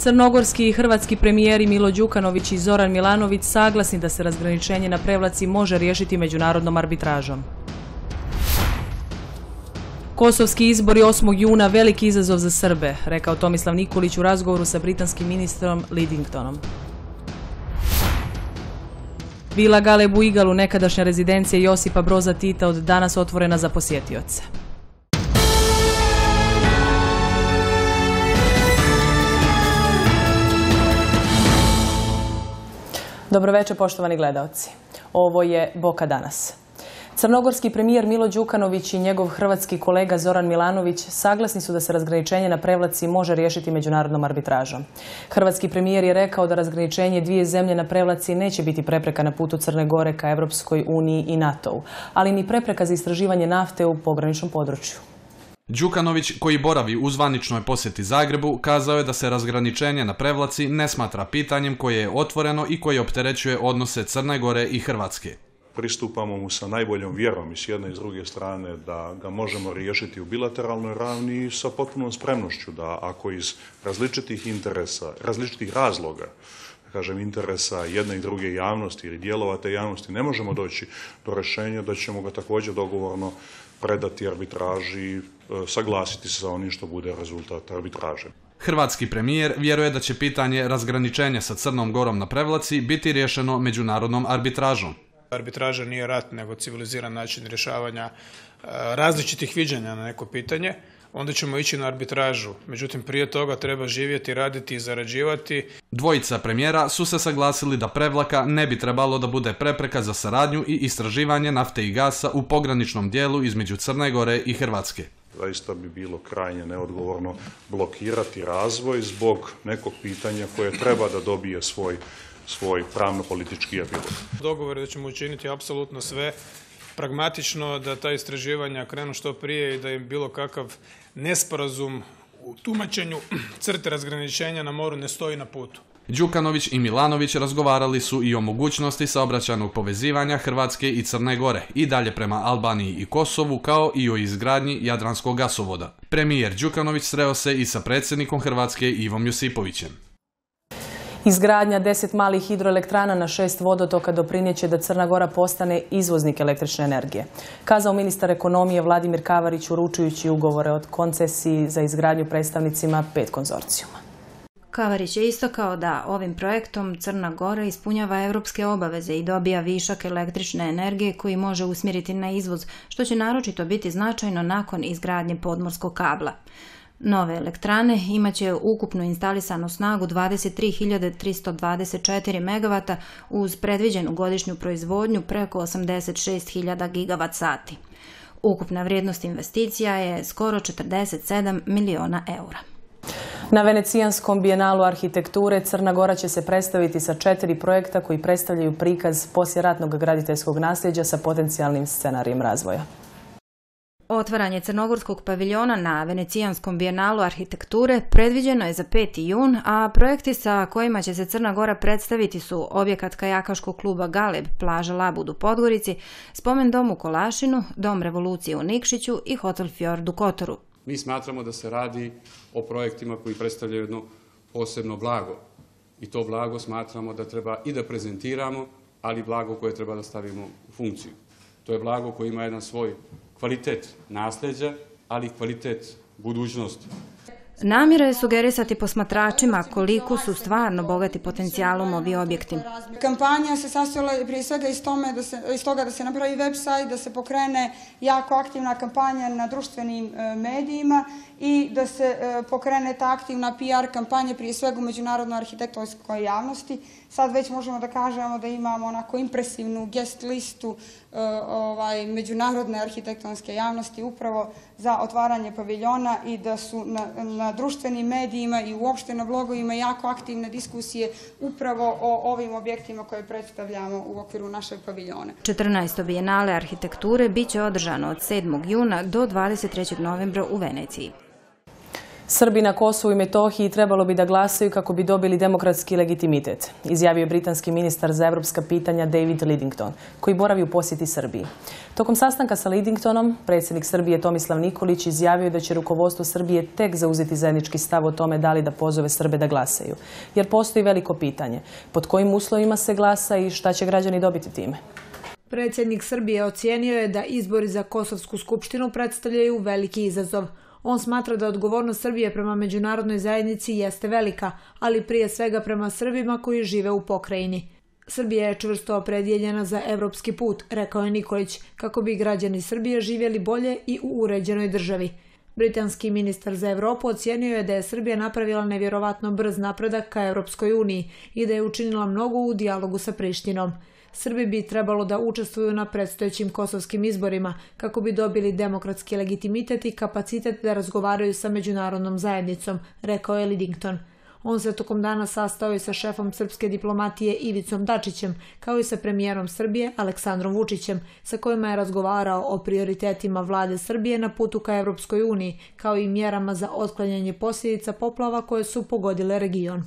Crnogorski i hrvatski premijeri Milo Đukanović i Zoran Milanović saglasni da se razgraničenje na prevlaci može riješiti međunarodnom arbitražom. Kosovski izbori 8. juna veliki izazov za Srbe, rekao Tomislav Nikolić u razgovoru sa britanskim ministrom Lidingtonom. Vila Galebu Igalu, nekadašnja rezidencija Josipa Broza Tita, od danas otvorena za posjetioce. Dobroveče, poštovani gledaoci. Ovo je Boka danas. Crnogorski premijer Milo Đukanović i njegov hrvatski kolega Zoran Milanović saglasni su da se razgraničenje na Prevlaci može riješiti međunarodnom arbitražom. Hrvatski premijer je rekao da razgraničenje dvije zemlje na Prevlaci neće biti prepreka na putu Crne Gore ka Europskoj uniji i NATO-u, ali ni prepreka za istraživanje nafte u pograničnom području. Đukanović, koji boravi u zvaničnoj posjeti Zagrebu, kazao je da se razgraničenje na Prevlaci ne smatra pitanjem koje je otvoreno i koje opterećuje odnose Crne Gore i Hrvatske. Pristupamo mu sa najboljom vjerom i s jedne i s druge strane da ga možemo riješiti u bilateralnoj ravni i sa potpunom spremnošću da ako iz različitih interesa, različitih razloga kažem, interesa jedne i druge javnosti ili dijelova te javnosti ne možemo doći do rješenja da ćemo ga također dogovorno predati arbitraži, e, saglasiti se sa onim što bude rezultat arbitraže. Hrvatski premijer vjeruje da će pitanje razgraničenja sa Crnom Gorom na Prevlaci biti rješeno međunarodnom arbitražom. Arbitraža nije rat, nego civiliziran način rješavanja e, različitih viđenja na neko pitanje onda ćemo ići na arbitražu. Međutim, prije toga treba živjeti, raditi i zarađivati. Dvojica premijera su se saglasili da prevlaka ne bi trebalo da bude prepreka za saradnju i istraživanje nafte i gasa u pograničnom dijelu između Crne Gore i Hrvatske. Zaista bi bilo krajnje neodgovorno blokirati razvoj zbog nekog pitanja koje treba da dobije svoj, svoj pravno-politički epilog. Dogovor je da ćemo učiniti apsolutno sve pragmatično da ta istraživanja krenu što prije i da im bilo kakav nesporazum u tumačenju crte razgraničenja na moru ne stoji na putu. Đukanović i Milanović razgovarali su i o mogućnosti saobraćanog povezivanja Hrvatske i Crne Gore i dalje prema Albaniji i Kosovu kao i o izgradnji Jadranskog gasovoda. Premijer Đukanović sreo se i sa predsjednikom Hrvatske Ivom Josipovićem. Izgradnja deset malih hidroelektrana na šest vodotoka doprinjeće da Crna Gora postane izvoznik električne energije. Kazao ministar ekonomije Vladimir Kavarić uručujući ugovore od koncesiji za izgradnju predstavnicima pet konzorcijuma. Kavarić je istakao da ovim projektom Crna Gora ispunjava europske obaveze i dobija višak električne energije koji može usmjeriti na izvoz, što će naročito biti značajno nakon izgradnje podmorskog kabla. Nove elektrane će ukupno instalisanu snagu 23.324 MW uz predviđenu godišnju proizvodnju preko 86.000 gigavat sati. Ukupna vrijednost investicija je skoro 47 miliona eura. Na Venecijanskom bijenalu arhitekture Crna Gora će se predstaviti sa četiri projekta koji predstavljaju prikaz posjeratnog graditeljskog nasljeđa sa potencijalnim scenarijem razvoja. Otvaranje crnogorskog paviljona na Venecijanskom bijenalu arhitekture predviđeno je za 5. jun, a projekti sa kojima će se Crna Gora predstaviti su objekat kajakaškog kluba Galeb, plaža Labud u Podgorici, spomen dom u Kolašinu, dom revolucije u Nikšiću i hotel Fjord u Kotoru. Mi smatramo da se radi o projektima koji predstavljaju jedno posebno blago i to blago smatramo da treba i da prezentiramo, ali blago koje treba da stavimo u funkciju. To je blago koje ima jedan svoj kvalitet nasljeđa, ali i kvalitet budućnosti. Namjera je sugerisati posmatračima koliko su stvarno bogati potencijalom ovi objekti. Kampanja se sastojala prije svega iz, da iz toga da se napravi website, da se pokrene jako aktivna kampanja na društvenim e, medijima i da se e, pokrene ta aktivna PR kampanja prije svega u međunarodnoj arhitektonskoj javnosti. Sad već možemo da kažemo da imamo onako impresivnu guest listu e, ovaj, međunarodne arhitektonske javnosti upravo za otvaranje paviljona i da su na, društvenim medijima i uopšte na blogovima jako aktivne diskusije upravo o ovim objektima koje predstavljamo u okviru našeg paviljona. 14. bijenale arhitekture bit će održano od 7. juna do 23. novembra u Veneciji. Srbi na Kosovu i Metohiji trebalo bi da glasaju kako bi dobili demokratski legitimitet, izjavio je britanski ministar za evropska pitanja David Lidington, koji boravi u posjeti Srbiji. Tokom sastanka sa Lidingtonom, predsjednik Srbije Tomislav Nikolić izjavio da će rukovodstvo Srbije tek zauzeti zajednički stav o tome da li da pozove Srbe da glasaju, jer postoji veliko pitanje pod kojim uslovima se glasa i šta će građani dobiti time. Predsjednik Srbije ocijenio je da izbori za Kosovsku skupštinu predstavljaju veliki izazov – on smatra da odgovornost Srbije prema međunarodnoj zajednici jeste velika, ali prije svega prema Srbima koji žive u pokrajini. Srbija je čvrsto opredjeljena za evropski put, rekao je Nikolić, kako bi građani Srbije živjeli bolje i u uređenoj državi. Britanski ministar za Europu ocijenio je da je Srbija napravila nevjerovatno brz napredak ka Europskoj uniji i da je učinila mnogo u dijalogu sa Prištinom. Srbi bi trebalo da učestvuju na predstojećim kosovskim izborima kako bi dobili demokratski legitimitet i kapacitet da razgovaraju sa međunarodnom zajednicom, rekao je Lidington. On se tokom dana sastao i sa šefom srpske diplomatije Ivicom Dačićem, kao i sa premijerom Srbije Aleksandrom Vučićem, sa kojima je razgovarao o prioritetima vlade Srbije na putu ka Evropskoj uniji, kao i mjerama za otklanjanje posljedica poplava koje su pogodile region.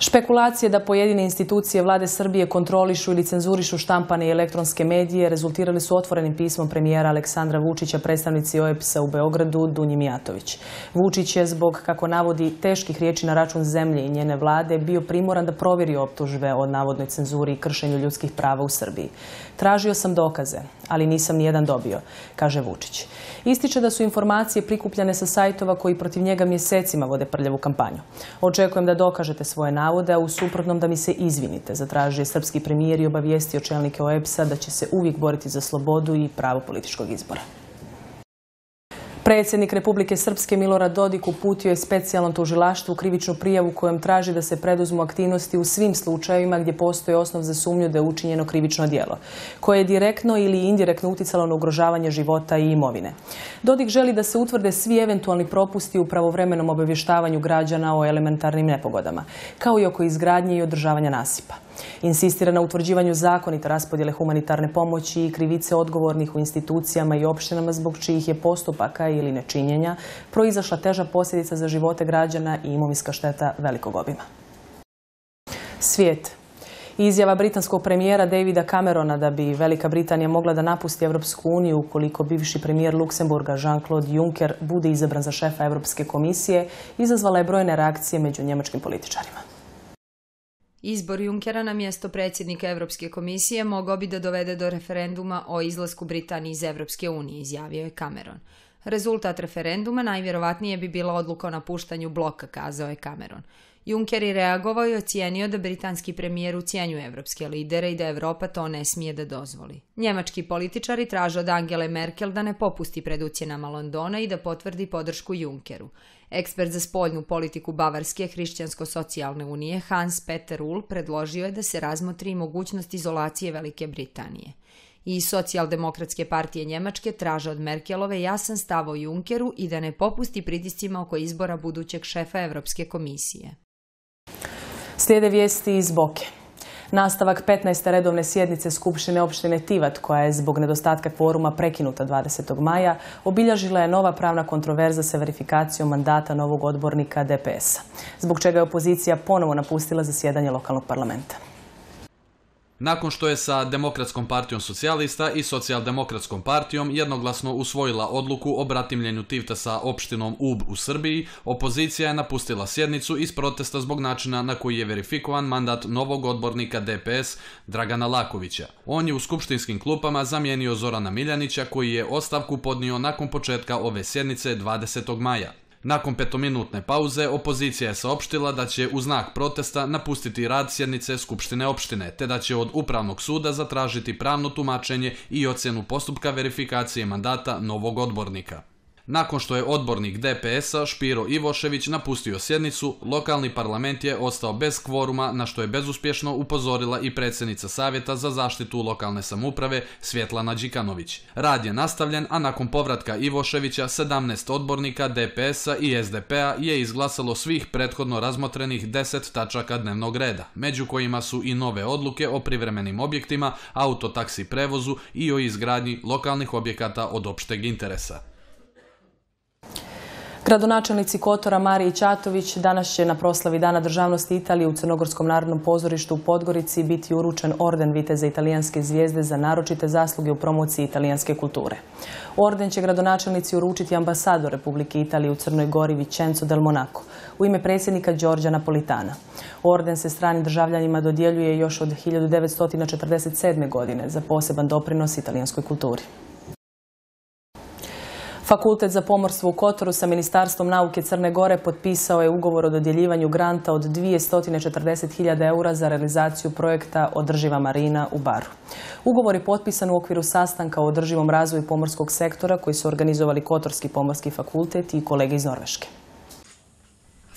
Špekulacije da pojedine institucije vlade Srbije kontrolišu ili cenzurišu štampane i elektronske medije rezultirali su otvorenim pismom premijera Aleksandra Vučića predstavnici OEPS-a u Beogradu Dunji Mijatović. Vučić je zbog, kako navodi, teških riječi na račun zemlje i njene vlade bio primoran da provjeri optužbe o navodnoj cenzuri i kršenju ljudskih prava u Srbiji. Tražio sam dokaze, ali nisam nijedan dobio, kaže Vučić. Ističe da su informacije prikupljane sa sajtova koji protiv njega mjesecima vode prljavu kampanju. Očekujem da dokažete svoje navoda, u suprotnom da mi se izvinite, zatražio srpski premijer i obavijestio čelnike OEPS-a da će se uvijek boriti za slobodu i pravo političkog izbora. Predsjednik Republike Srpske Milorad Dodik uputio je specijalnom tužilaštvu krivičnu prijavu kojom traži da se preduzmu aktivnosti u svim slučajevima gdje postoji osnov za sumnju da je učinjeno krivično djelo, koje je direktno ili indirektno uticalo na ugrožavanje života i imovine. Dodik želi da se utvrde svi eventualni propusti u pravovremenom obavještavanju građana o elementarnim nepogodama, kao i oko izgradnje i održavanja nasipa. Insistira na utvrđivanju zakonita raspodjele humanitarne pomoći i krivice odgovornih u institucijama i opštenama zbog čijih je postupaka ili nečinjenja proizašla teža posljedica za živote građana i imovinska šteta velikog obima. Svijet. Izjava britanskog premijera Davida Camerona da bi Velika Britanija mogla da napusti Evropsku uniju ukoliko bivši premijer Luksemburga Jean-Claude Juncker bude izabran za šefa Evropske komisije izazvala je brojne reakcije među njemačkim političarima. Izbor Junkera na mjesto predsjednika Europske komisije mogao bi da dovede do referenduma o izlasku Britanije iz Europske unije, izjavio je Cameron. Rezultat referenduma najvjerovatnije bi bila odluka o napuštanju bloka, kazao je Cameron. Juncker je reagovao i ocijenio da britanski premijer ucijenjuje evropske lidere i da Evropa to ne smije da dozvoli. Njemački političari traže od Angele Merkel da ne popusti pred ucjenama Londona i da potvrdi podršku Junckeru. Ekspert za spoljnu politiku Bavarske hrišćansko-socijalne unije Hans Peter Uhl predložio je da se razmotri mogućnost izolacije Velike Britanije i socijaldemokratske partije Njemačke traže od Merkelove jasan stav o Junkeru i da ne popusti pritiscima oko izbora budućeg šefa Europske komisije. Slijede vijesti iz Boke. Nastavak 15. redovne sjednice Skupštine opštine Tivat, koja je zbog nedostatka kvoruma prekinuta 20. maja, obilježila je nova pravna kontroverza sa verifikacijom mandata novog odbornika DPS-a, zbog čega je opozicija ponovo napustila zasjedanje lokalnog parlamenta nakon što je sa Demokratskom partijom socijalista i Socijaldemokratskom partijom jednoglasno usvojila odluku o bratimljenju Tivta sa opštinom UB u Srbiji, opozicija je napustila sjednicu iz protesta zbog načina na koji je verifikovan mandat novog odbornika DPS Dragana Lakovića. On je u skupštinskim klupama zamijenio Zorana Miljanića koji je ostavku podnio nakon početka ove sjednice 20. maja. Nakon petominutne pauze, opozicija je saopštila da će u znak protesta napustiti rad sjednice Skupštine opštine, te da će od Upravnog suda zatražiti pravno tumačenje i ocjenu postupka verifikacije mandata novog odbornika. Nakon što je odbornik DPS-a Špiro Ivošević napustio sjednicu, lokalni parlament je ostao bez kvoruma na što je bezuspješno upozorila i predsjednica Savjeta za zaštitu lokalne samuprave Svjetlana Đikanović. Rad je nastavljen, a nakon povratka Ivoševića 17 odbornika DPS-a i SDP-a je izglasalo svih prethodno razmotrenih 10 tačaka dnevnog reda, među kojima su i nove odluke o privremenim objektima, autotaksi prevozu i o izgradnji lokalnih objekata od opšteg interesa. Gradonačelnici Kotora Mariji Čatović danas će na proslavi Dana državnosti Italije u Crnogorskom narodnom pozorištu u Podgorici biti uručen orden Viteza italijanske zvijezde za naročite zasluge u promociji italijanske kulture. Orden će gradonačelnici uručiti ambasador Republike Italije u Crnoj Gori Vicenzo del Monaco u ime predsjednika Đorđa Napolitana. Orden se stranim državljanima dodjeljuje još od 1947. godine za poseban doprinos italijanskoj kulturi. Fakultet za pomorstvo u Kotoru sa Ministarstvom nauke Crne Gore potpisao je ugovor o dodjeljivanju granta od 240.000 eura za realizaciju projekta Održiva marina u Baru. Ugovor je potpisan u okviru sastanka o održivom razvoju pomorskog sektora koji su organizovali Kotorski pomorski fakultet i kolege iz Norveške.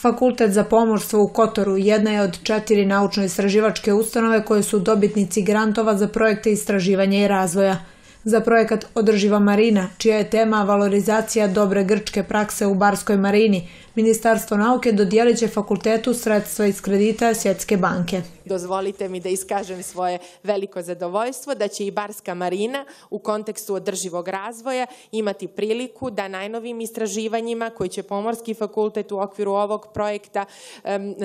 Fakultet za pomorstvo u Kotoru jedna je od četiri naučno-istraživačke ustanove koje su dobitnici grantova za projekte istraživanja i razvoja – za projekat Održiva marina, čija je tema valorizacija dobre grčke prakse u Barskoj marini, Ministarstvo nauke dodijelit će fakultetu sredstva iz kredita Svjetske banke. Dozvolite mi da iskažem svoje veliko zadovoljstvo da će i Barska marina u kontekstu održivog razvoja imati priliku da najnovim istraživanjima koji će Pomorski fakultet u okviru ovog projekta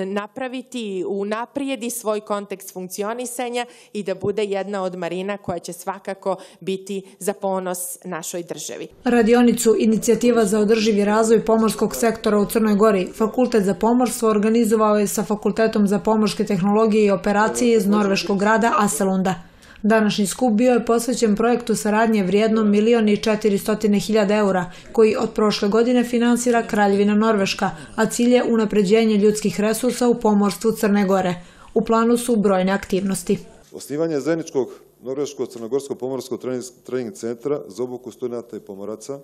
napraviti u naprijedi svoj kontekst funkcionisanja i da bude jedna od marina koja će svakako biti za ponos našoj državi. Radionicu Inicijativa za održivi razvoj pomorskog sektora u Crnoj Gori. Fakultet za pomorstvo organizovao je sa Fakultetom za pomorske tehnologije i operacije iz norveškog grada Aselunda. Današnji skup bio je posvećen projektu saradnje vrijednom 1.400.000 i eura, koji od prošle godine finansira Kraljevina Norveška, a cilj je unapređenje ljudskih resursa u pomorstvu Crne Gore. U planu su brojne aktivnosti. Osnivanje zajedničkog Norveško-Crnogorsko pomorskog trening, centra za obuku studenta i pomoraca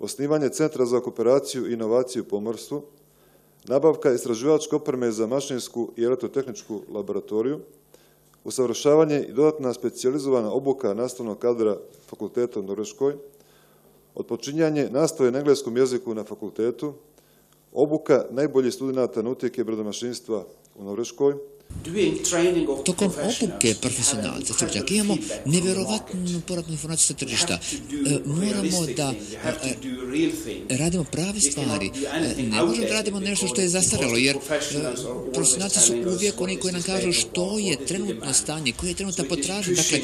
osnivanje Centra za kooperaciju i inovaciju u pomorstvu, nabavka istraživačke opreme za mašinsku i elektrotehničku laboratoriju, usavršavanje i dodatna specijalizovana obuka nastavnog kadra fakulteta u Norveškoj, odpočinjanje nastave na engleskom jeziku na fakultetu, obuka najboljih studenta nautike i brodomašinstva u Norveškoj, Tokom obuke profesionalca, stručnjaka, imamo nevjerovatnu poradnu informaciju sa tržišta. E, moramo da e, e, radimo prave stvari. Ne možemo da radimo nešto što je zastaralo, jer profesionalci su uvijek oni koji nam kažu što je trenutno stanje, koje je trenutna potražnja. Dakle,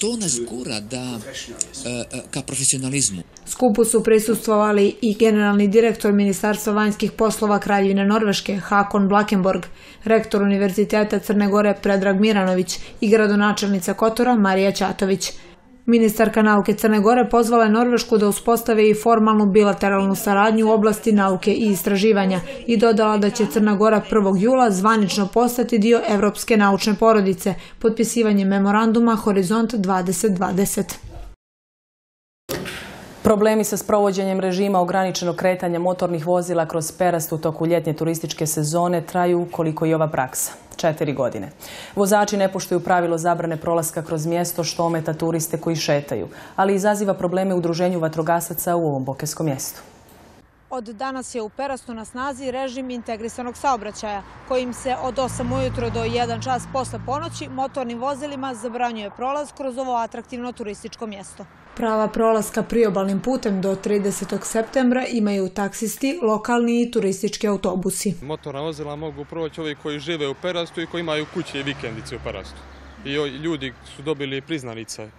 to nas gura da ka profesionalizmu. Skupu su prisustvovali i generalni direktor Ministarstva vanjskih poslova Kraljevine Norveške, Hakon Blakenborg, rektor Univerziteta Univerziteta Crne Gore Predrag Miranović i gradonačelnica Kotora Marija Ćatović. Ministarka nauke Crne Gore pozvala je Norvešku da uspostave i formalnu bilateralnu saradnju u oblasti nauke i istraživanja i dodala da će Crna Gora 1. jula zvanično postati dio Evropske naučne porodice, potpisivanjem memoranduma Horizont 2020. Problemi sa sprovođenjem režima ograničenog kretanja motornih vozila kroz perast u toku ljetnje turističke sezone traju koliko i ova praksa. Četiri godine. Vozači ne poštuju pravilo zabrane prolaska kroz mjesto što ometa turiste koji šetaju, ali izaziva probleme u druženju vatrogasaca u ovom bokeskom mjestu. Od danas je u Perastu na snazi režim integrisanog saobraćaja, kojim se od 8 ujutro do 1 čas posle ponoći motornim vozilima zabranjuje prolaz kroz ovo atraktivno turističko mjesto. Prava prolaska priobalnim putem do 30. septembra imaju taksisti, lokalni i turistički autobusi. Motorna vozila mogu proći ovi koji žive u Perastu i koji imaju kuće i vikendice u Perastu. I ljudi su dobili priznanice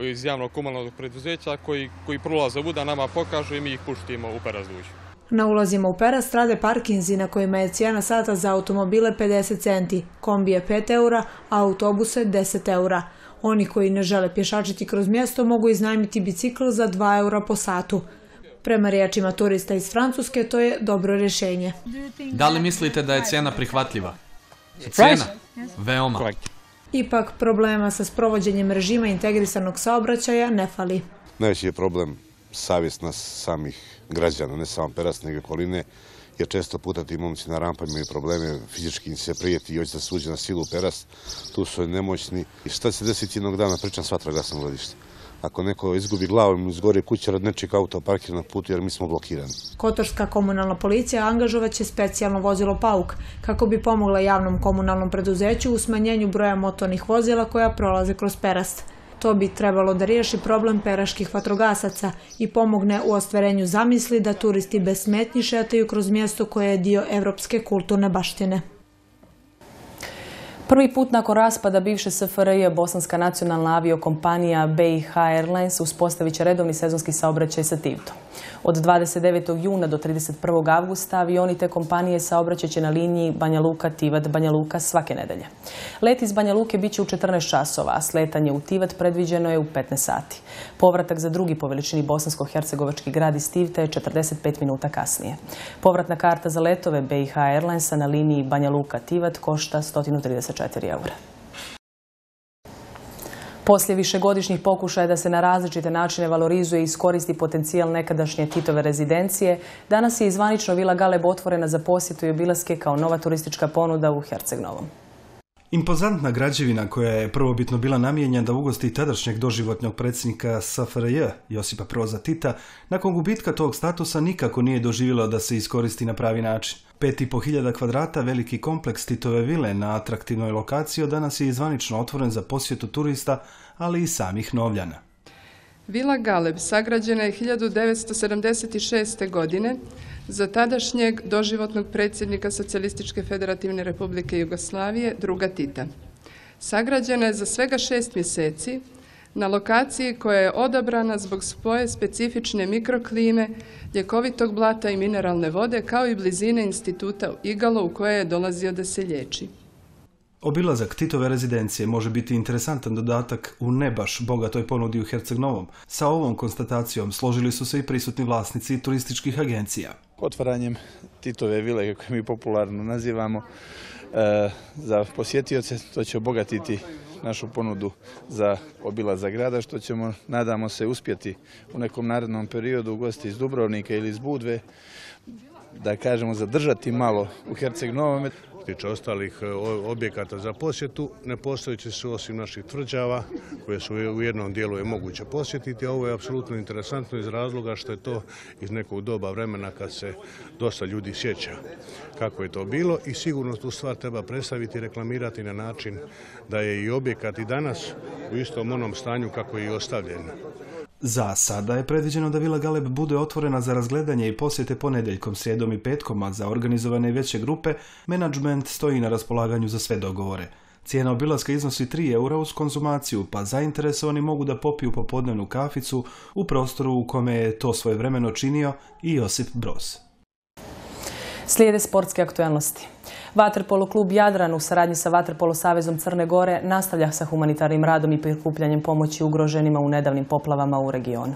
iz javnog komunalnog preduzeća koji, prolaze vuda nama pokažu i mi ih puštimo u Perazduć. Na ulazima u Perast strade parkinzi na kojima je cijena sata za automobile 50 centi, kombije 5 eura, a autobuse 10 eura. Oni koji ne žele pješačiti kroz mjesto mogu iznajmiti bicikl za 2 eura po satu. Prema riječima turista iz Francuske to je dobro rješenje. Da li mislite da je cijena prihvatljiva? Cijena? Veoma. Ipak problema sa sprovođenjem režima integrisanog saobraćaja ne fali. Najveći je problem savjest nas samih građana, ne samo perasne nego koline, jer često puta ti momci na rampama imaju probleme, fizički im se prijeti i hoće da suđe na silu peras, tu su nemoćni. I šta se desiti jednog dana, pričam s vatrogasnom ako neko izgubi glavu ili izgori kuća od nečeg auto parkira na putu jer mi smo blokirani. Kotorska komunalna policija će specijalno vozilo Pauk kako bi pomogla javnom komunalnom preduzeću u smanjenju broja motornih vozila koja prolaze kroz Perast. To bi trebalo da riješi problem peraških vatrogasaca i pomogne u ostvarenju zamisli da turisti bez šetaju kroz mjesto koje je dio evropske kulturne baštine. Prvi put nakon raspada bivše je bosanska nacionalna aviokompanija BiH Airlines uspostavit će redovni sezonski saobraćaj sa Tivtom. Od 29. juna do 31. avgusta avioni te kompanije saobraćat će na liniji Banja Luka, Tivat, Banja Luka svake nedelje. Let iz Banja Luke bit će u 14 časova, a sletanje u Tivat predviđeno je u 15 sati. Povratak za drugi po veličini bosansko-hercegovački grad iz Tivta je 45 minuta kasnije. Povratna karta za letove BiH Airlinesa na liniji Banja Luka-Tivat košta 134 eura. Poslije višegodišnjih pokušaja da se na različite načine valorizuje i iskoristi potencijal nekadašnje Titove rezidencije, danas je izvanično Vila Galeb otvorena za posjetu i obilaske kao nova turistička ponuda u Herceg-Novom. Impozantna građevina koja je prvobitno bila namijenjena da ugosti tadašnjeg doživotnog predsjednika SFRJ Josipa Proza Tita, nakon gubitka tog statusa nikako nije doživjela da se iskoristi na pravi način. 5.500 kvadrata veliki kompleks Titove vile na atraktivnoj lokaciji danas je izvanično otvoren za posjetu turista, ali i samih novljana. Vila Galeb sagrađena je 1976. godine, za tadašnjeg doživotnog predsjednika Socijalističke federativne republike Jugoslavije, druga Tita. Sagrađena je za svega šest mjeseci na lokaciji koja je odabrana zbog svoje specifične mikroklime, ljekovitog blata i mineralne vode, kao i blizine instituta Igalo u koje je dolazio da se liječi. Obilazak Titove rezidencije može biti interesantan dodatak u ne baš bogatoj ponudi u Herceg Novom. Sa ovom konstatacijom složili su se i prisutni vlasnici turističkih agencija otvaranjem Titove vile, kako mi popularno nazivamo, e, za posjetioce. To će obogatiti našu ponudu za za grada, što ćemo, nadamo se, uspjeti u nekom narednom periodu gosti iz Dubrovnika ili iz Budve, da kažemo, zadržati malo u Herceg Novome tiče ostalih e, objekata za posjetu, ne su osim naših tvrđava koje su u jednom dijelu je moguće posjetiti, a ovo je apsolutno interesantno iz razloga što je to iz nekog doba vremena kad se dosta ljudi sjeća kako je to bilo i sigurno tu stvar treba predstaviti i reklamirati na način da je i objekat i danas u istom onom stanju kako je i ostavljen. Za sada je predviđeno da Vila Galeb bude otvorena za razgledanje i posjete ponedjeljkom, srijedom i petkom, a za organizovane i veće grupe menadžment stoji na raspolaganju za sve dogovore. Cijena obilaska iznosi 3 eura uz konzumaciju, pa zainteresovani mogu da popiju popodnevnu kaficu u prostoru u kome je to svojevremeno činio i Josip Broz. Slijede sportske aktualnosti. Vaterpolo klub Jadran u saradnji sa Vaterpolo Savezom Crne Gore nastavlja sa humanitarnim radom i prikupljanjem pomoći ugroženima u nedavnim poplavama u regionu.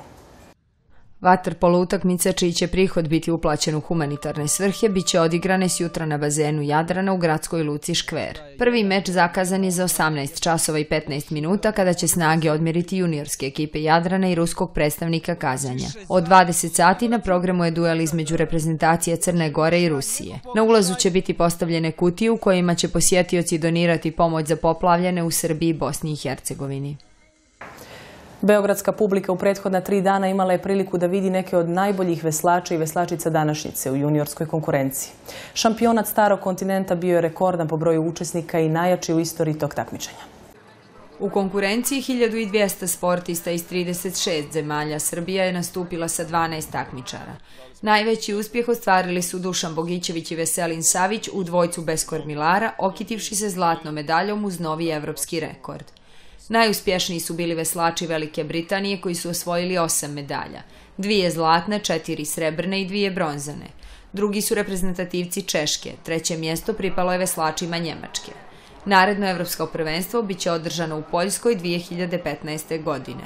Vaterpolo utakmice čiji će prihod biti uplaćen u humanitarne svrhe bit će odigrane s jutra na bazenu Jadrana u gradskoj luci Škver. Prvi meč zakazan je za 18 časova i 15 minuta kada će snage odmjeriti juniorske ekipe Jadrana i ruskog predstavnika Kazanja. Od 20 sati na programu je duel između reprezentacije Crne Gore i Rusije. Na ulazu će biti postavljene kutije u kojima će posjetioci donirati pomoć za poplavljene u Srbiji, Bosni i Hercegovini. Beogradska publika u prethodna tri dana imala je priliku da vidi neke od najboljih veslača i veslačica današnjice u juniorskoj konkurenciji. Šampionat starog kontinenta bio je rekordan po broju učesnika i najjači u istoriji tog takmičenja. U konkurenciji 1200 sportista iz 36 zemalja Srbija je nastupila sa 12 takmičara. Najveći uspjeh ostvarili su Dušan Bogićević i Veselin Savić u dvojcu bez kormilara, okitivši se zlatnom medaljom uz novi evropski rekord. Najuspješniji su bili veslači Velike Britanije koji su osvojili osam medalja, dvije zlatne, četiri srebrne i dvije bronzane. Drugi su reprezentativci Češke, treće mjesto pripalo je veslačima Njemačke. Naredno evropsko prvenstvo bit će održano u Poljskoj 2015. godine.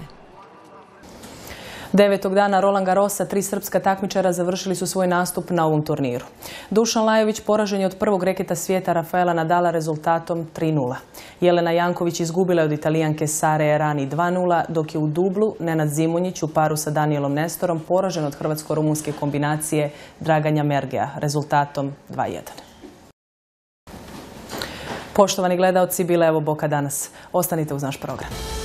Devetog dana Roland Garosa, tri srpska takmičara završili su svoj nastup na ovom turniru. Dušan Lajović poražen je od prvog reketa svijeta Rafaela Nadala rezultatom 3-0. Jelena Janković izgubila je od italijanke Sare Erani 2-0, dok je u dublu Nenad Zimunjić u paru sa Danielom Nestorom poražen od hrvatsko-rumunske kombinacije Draganja Mergea rezultatom 2-1. Poštovani gledalci, bile evo Boka danas. Ostanite uz naš program.